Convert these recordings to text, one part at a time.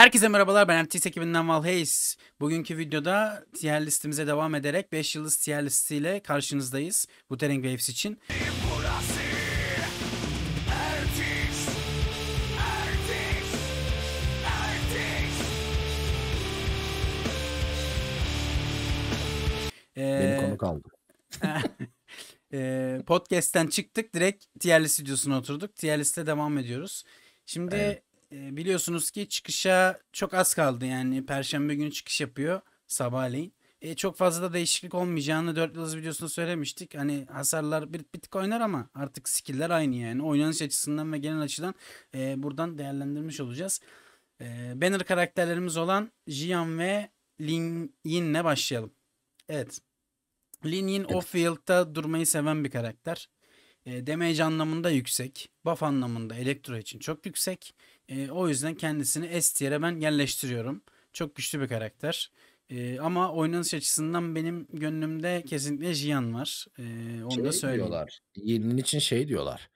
Herkese merhabalar ben MTS ekibinden Val Hayes. Bugünkü videoda tier listimize devam ederek 5 yıldız tier listiyle karşınızdayız. Bu Tereng Waves için. Burası, Beni ee, konu kaldı. e, ee, podcast'ten çıktık direkt tier list stüdyosuna oturduk. Tier liste devam ediyoruz. Şimdi evet. Ee, biliyorsunuz ki çıkışa çok az kaldı yani perşembe günü çıkış yapıyor sabahleyin. E, çok fazla da değişiklik olmayacağını 4 yıldız videosunda söylemiştik. Hani hasarlar bir, bir tık oynar ama artık skill'ler aynı yani. Oynanış açısından ve genel açıdan e, buradan değerlendirmiş olacağız. E, banner karakterlerimiz olan Jian ve Lin Yin'le başlayalım. Evet. Lin Yin evet. off-field'da durmayı seven bir karakter. E, damage anlamında yüksek. Buff anlamında elektro için çok yüksek. E, o yüzden kendisini S tier'e ben yerleştiriyorum. Çok güçlü bir karakter. E, ama oynanış açısından benim gönlümde kesinlikle Jian var. E, onu şey da söyleyeyim. Diyorlar, için şey diyorlar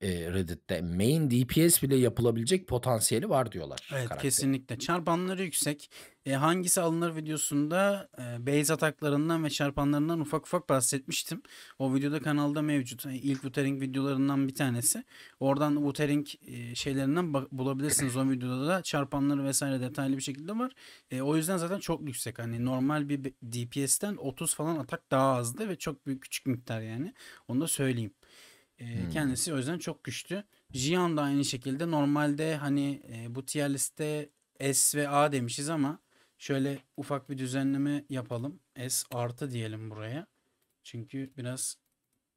e, Reddit'te main DPS bile yapılabilecek potansiyeli var diyorlar. Evet karakter. kesinlikle. Çarpanları yüksek. E, hangisi alınır videosunda e, base ataklarından ve çarpanlarından ufak ufak bahsetmiştim. O videoda kanalda mevcut. E, ilk Wuthering videolarından bir tanesi. Oradan Wuthering e, şeylerinden bulabilirsiniz o videoda da. Çarpanları vesaire detaylı bir şekilde var. E, o yüzden zaten çok yüksek. Hani normal bir DPS'ten 30 falan atak daha azdı ve çok büyük küçük miktar yani. Onu da söyleyeyim. E, hmm. Kendisi o yüzden çok güçlü. Jian da aynı şekilde normalde hani e, bu tier liste S ve A demişiz ama şöyle ufak bir düzenleme yapalım. S artı diyelim buraya. Çünkü biraz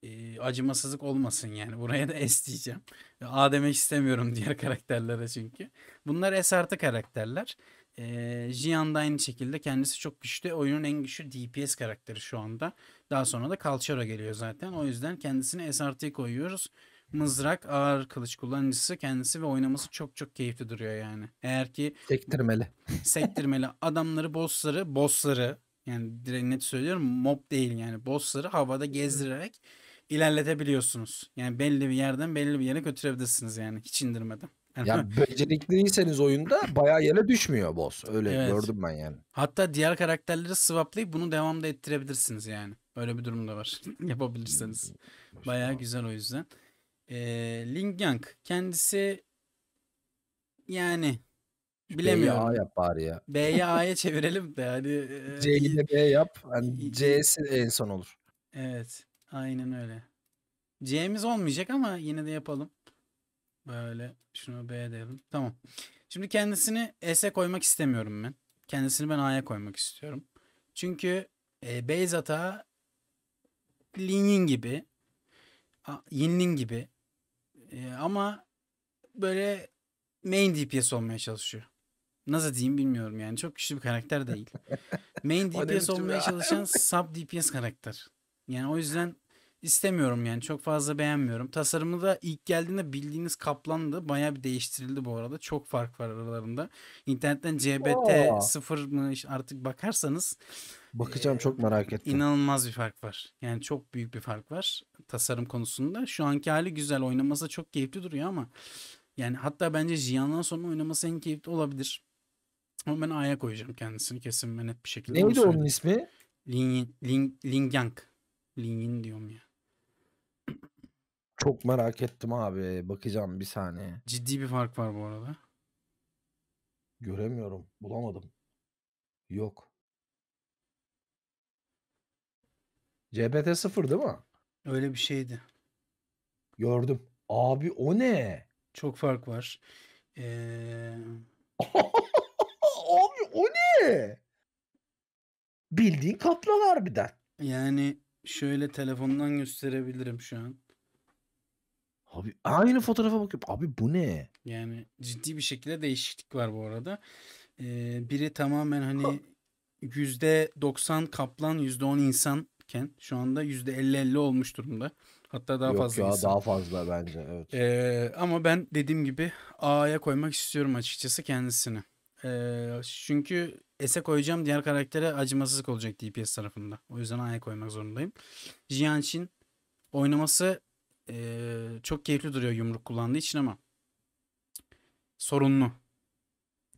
e, acımasızlık olmasın yani. Buraya da S diyeceğim. A demek istemiyorum diğer karakterlere çünkü. Bunlar S artı karakterler. E, Jian da aynı şekilde kendisi çok güçlü. Oyunun en güçlü DPS karakteri şu anda. Daha sonra da kalçara geliyor zaten. O yüzden kendisini SRT koyuyoruz. Mızrak, ağır kılıç kullanıcısı kendisi ve oynaması çok çok keyifli duruyor yani. Eğer ki... Sektirmeli. sektirmeli. Adamları, bossları, bossları yani direkt net söylüyorum mob değil yani bossları havada gezdirerek ilerletebiliyorsunuz. Yani belli bir yerden belli bir yere götürebilirsiniz yani hiç indirmeden. Ya becerikliyseniz oyunda bayağı yere düşmüyor boss. Öyle evet. gördüm ben yani. Hatta diğer karakterleri swaplayıp bunu devamda ettirebilirsiniz yani. Öyle bir durumda var. Yapabilirseniz. Hmm. Bayağı güzel o yüzden. Ee, Ling Yang kendisi yani bilemiyorum. B'ye A yap bari ya. B'ye A'ya çevirelim de hani. E, C'yi de B yap. Hani C'si en son olur. Evet. Aynen öyle. C'miz olmayacak ama yine de yapalım. Böyle şunu B diyelim. Tamam. Şimdi kendisini S'e koymak istemiyorum ben. Kendisini ben A'ya koymak istiyorum. Çünkü e, base atağı Linyin gibi Yinlin gibi e, ama böyle main DPS olmaya çalışıyor. Nasıl diyeyim bilmiyorum yani. Çok güçlü bir karakter değil. Main DPS olmaya çalışan sub DPS karakter. Yani o yüzden istemiyorum yani çok fazla beğenmiyorum. Tasarımı da ilk geldiğinde bildiğiniz kaplandı. Baya bir değiştirildi bu arada. Çok fark var aralarında. İnternetten CBT Oo. sıfır mı artık bakarsanız Bakacağım e, çok merak ettim. İnanılmaz bir fark var. Yani çok büyük bir fark var tasarım konusunda. Şu anki hali güzel. Oynaması çok keyifli duruyor ama yani hatta bence Jiyan'dan sonra oynaması en keyifli olabilir. Ama ben A'ya koyacağım kendisini kesin ve net bir şekilde. Neydi onun ismi? Ling Ling Ling Yang. Lin Yin diyorum ya. Çok merak ettim abi. Bakacağım bir saniye. Ciddi bir fark var bu arada. Göremiyorum. Bulamadım. Yok. CBT 0 değil mi? Öyle bir şeydi. Gördüm. Abi o ne? Çok fark var. Ee... abi o ne? Bildiğin kaplan harbiden. Yani şöyle telefondan gösterebilirim şu an. Abi aynı fotoğrafa bakıyorum. Abi bu ne? Yani ciddi bir şekilde değişiklik var bu arada. Ee, biri tamamen hani yüzde %90 kaplan yüzde %10 insanken şu anda yüzde %50-50 olmuş durumda. Hatta daha Yok fazla. Yok ya insan. daha fazla bence evet. Ee, ama ben dediğim gibi A'ya koymak istiyorum açıkçası kendisini. Ee, çünkü S'e koyacağım diğer karaktere acımasızlık olacak DPS tarafında. O yüzden A'ya koymak zorundayım. Jianqin oynaması ee, çok keyifli duruyor yumruk kullandığı için ama sorunlu.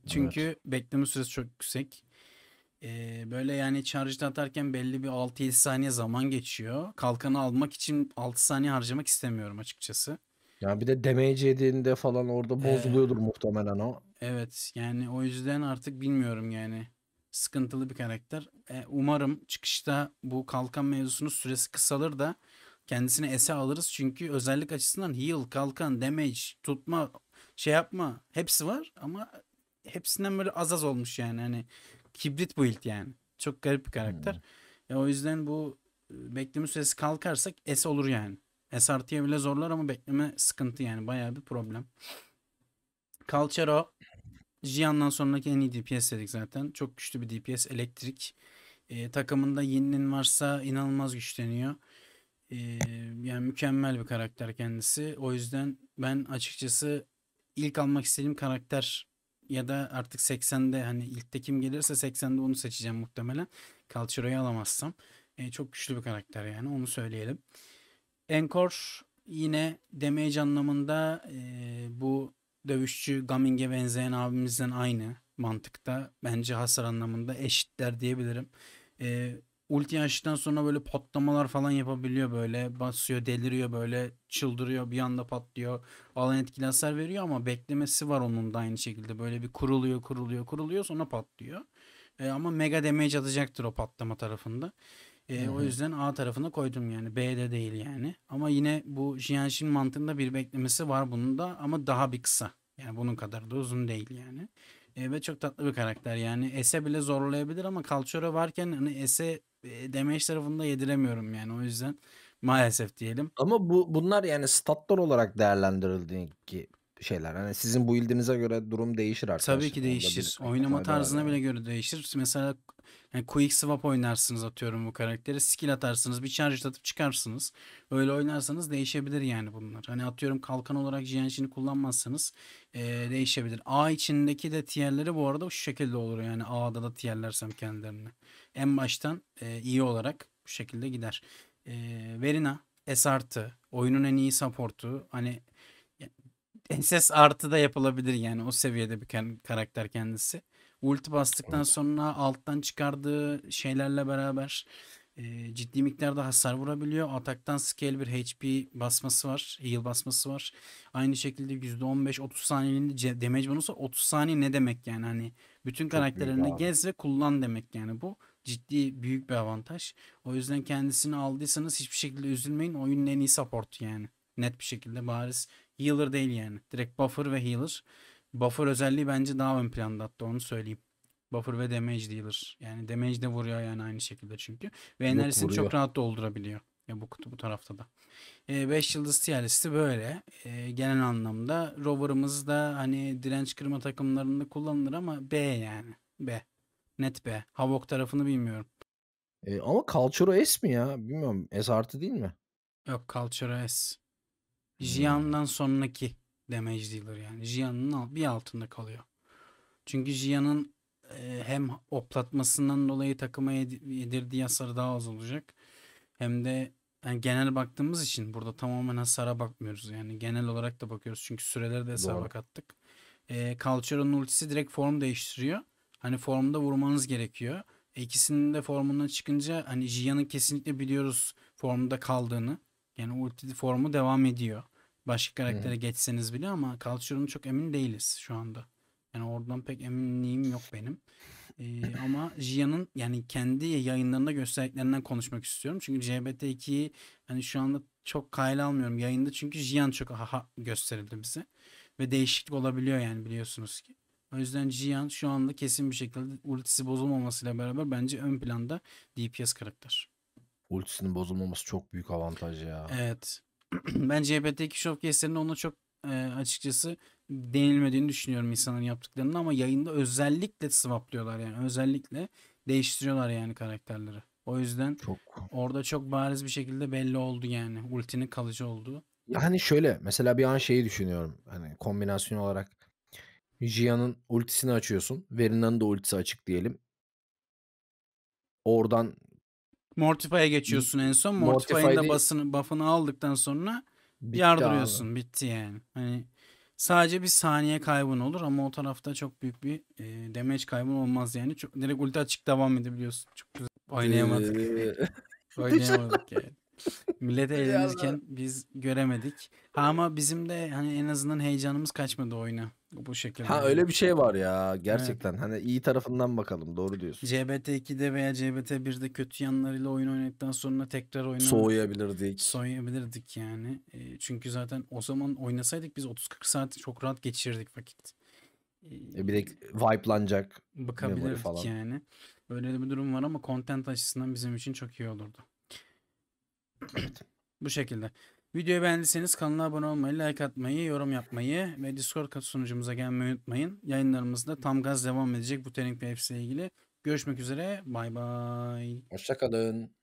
Çünkü evet. bekleme süresi çok yüksek. Ee, böyle yani charge'da atarken belli bir 6-7 saniye zaman geçiyor. Kalkanı almak için 6 saniye harcamak istemiyorum açıkçası. Yani bir de damage yediğinde falan orada bozuluyordur ee, muhtemelen o. Evet yani o yüzden artık bilmiyorum yani. Sıkıntılı bir karakter. E, umarım çıkışta bu kalkan mevzusunun süresi kısalır da Kendisini ese alırız çünkü özellik açısından heal, kalkan, damage, tutma, şey yapma hepsi var ama hepsinden böyle az az olmuş yani. Hani kibrit bu yani. Çok garip bir karakter. Hmm. Ya o yüzden bu e, bekleme süresi kalkarsak S olur yani. S artıya bile zorlar ama bekleme sıkıntı yani. Bayağı bir problem. Calcero Jian'dan sonraki en iyi DPS dedik zaten. Çok güçlü bir DPS. Elektrik. E, takımında yeninin varsa inanılmaz güçleniyor. Ee, yani mükemmel bir karakter kendisi. O yüzden ben açıkçası ilk almak istediğim karakter ya da artık 80'de hani ilkte kim gelirse 80'de onu seçeceğim muhtemelen. Calciro'yu alamazsam. E, çok güçlü bir karakter yani onu söyleyelim. Encore yine damage anlamında e, bu dövüşçü Gaming'e benzeyen abimizden aynı mantıkta. Bence hasar anlamında eşitler diyebilirim. E, ulti açtıktan sonra böyle patlamalar falan yapabiliyor böyle. Basıyor, deliriyor böyle, çıldırıyor, bir anda patlıyor. Alan etkili hasar veriyor ama beklemesi var onun da aynı şekilde. Böyle bir kuruluyor, kuruluyor, kuruluyor sonra patlıyor. E, ama mega damage atacaktır o patlama tarafında. E, o yüzden A tarafına koydum yani. B'de değil yani. Ama yine bu Jianshin mantığında bir beklemesi var bunun da ama daha bir kısa. Yani bunun kadar da uzun değil yani. E, ve çok tatlı bir karakter yani. Ese bile zorlayabilir ama Kalçora varken hani Ese demeç tarafında yediremiyorum yani o yüzden maalesef diyelim. Ama bu bunlar yani statlar olarak değerlendirildiği şeyler. Hani sizin bu ildinize göre durum değişir arkadaşlar. Tabii ki değişir. Oynama tarzına bile göre değişir. Mesela yani quick swap oynarsınız atıyorum bu karakteri. Skill atarsınız. Bir charge atıp çıkarsınız. Öyle oynarsanız değişebilir yani bunlar. Hani atıyorum kalkan olarak Jianxin'i kullanmazsanız ee, değişebilir. A içindeki de tierleri bu arada şu şekilde olur yani. A'da da tierlersem kendilerini. En baştan e, iyi olarak bu şekilde gider. E, Verina S artı. Oyunun en iyi supportu. Hani Enses artı da yapılabilir yani o seviyede bir karakter kendisi. Ulti bastıktan sonra alttan çıkardığı şeylerle beraber e, ciddi miktarda hasar vurabiliyor. Ataktan scale bir HP basması var. Heal basması var. Aynı şekilde %15-30 saniyeliğinde damage bonusu 30 saniye ne demek yani hani bütün karakterlerini gez ve kullan demek yani bu ciddi büyük bir avantaj. O yüzden kendisini aldıysanız hiçbir şekilde üzülmeyin. Oyunun en iyi support yani. Net bir şekilde bariz Healer değil yani. Direkt buffer ve healer. Buffer özelliği bence daha ön planda hatta onu söyleyeyim. Buffer ve damage dealer. Yani damage de vuruyor yani aynı şekilde çünkü. Ve enerjisini çok rahat doldurabiliyor. Ya bu kutu bu tarafta da. 5 e, ee, yıldız tier listi böyle. E, genel anlamda rover'ımız da hani direnç kırma takımlarında kullanılır ama B yani. B. Net B. Havok tarafını bilmiyorum. E, ama Calçoro S mi ya? Bilmiyorum. S artı değil mi? Yok Calçoro S. Hmm. Jiyan'dan sonraki damage dealer yani. Jiyan'ın bir altında kalıyor. Çünkü Jiyan'ın e, hem oplatmasından dolayı takıma yedirdiği hasar daha az olacak. Hem de yani genel baktığımız için burada tamamen hasara bakmıyoruz. Yani genel olarak da bakıyoruz. Çünkü süreleri de hesaba Doğru. kattık. E, Culture'ın ultisi direkt form değiştiriyor. Hani formda vurmanız gerekiyor. İkisinin de formundan çıkınca hani Jia'nın kesinlikle biliyoruz formda kaldığını. Yani ulti formu devam ediyor. Başka karaktere Hı. geçseniz bile ama Culture'ın çok emin değiliz şu anda. Yani oradan pek eminliğim yok benim. Ee, ama Jia'nın yani kendi yayınlarında gösterdiklerinden konuşmak istiyorum. Çünkü CBT2'yi hani şu anda çok kayla almıyorum yayında. Çünkü Jian çok aha gösterildi bize. Ve değişiklik olabiliyor yani biliyorsunuz ki. O yüzden Jian şu anda kesin bir şekilde ultisi bozulmamasıyla beraber bence ön planda DPS karakter. Ultisinin bozulmaması çok büyük avantaj ya. Evet. ben CHP'deki şovkeslerin ona çok e, açıkçası denilmediğini düşünüyorum insanların yaptıklarını ama yayında özellikle sıvaplıyorlar yani özellikle değiştiriyorlar yani karakterleri. O yüzden çok. orada çok bariz bir şekilde belli oldu yani ultinin kalıcı olduğu. Yani şöyle mesela bir an şeyi düşünüyorum hani kombinasyon olarak Jia'nın ultisini açıyorsun. Verina'nın da ultisi açık diyelim. Oradan Mortify'a geçiyorsun en son. Mortify'ın da basını, buff'ını aldıktan sonra bitti yardırıyorsun. Abi. Bitti yani. Hani sadece bir saniye kaybın olur ama o tarafta çok büyük bir e, damage kaybın olmaz yani. Çok, direkt ulti açık devam edebiliyorsun. Çok güzel. Oynayamadık. Ee. Oynayamadık yani. Millet eğlenirken biz göremedik. Ama bizim de hani en azından heyecanımız kaçmadı oyuna. Bu şekilde. Ha öyle bir şey var ya gerçekten. Evet. Hani iyi tarafından bakalım doğru diyorsun. CBT2'de veya CBT1'de kötü yanlarıyla oyun oynadıktan sonra tekrar oynamak. Soğuyabilirdik. Soğuyabilirdik yani. E, çünkü zaten o zaman oynasaydık biz 30-40 saat çok rahat geçirdik vakit. E, e bir de vibe'lanacak. Bakabilirdik falan. yani. Böyle de bir durum var ama content açısından bizim için çok iyi olurdu. Evet. Bu şekilde. Videoyu beğendiyseniz kanala abone olmayı, like atmayı, yorum yapmayı ve Discord sunucumuza gelmeyi unutmayın. Yayınlarımızda tam gaz devam edecek bu Tenik PFC ile ilgili. Görüşmek üzere. Bay bay. Hoşçakalın.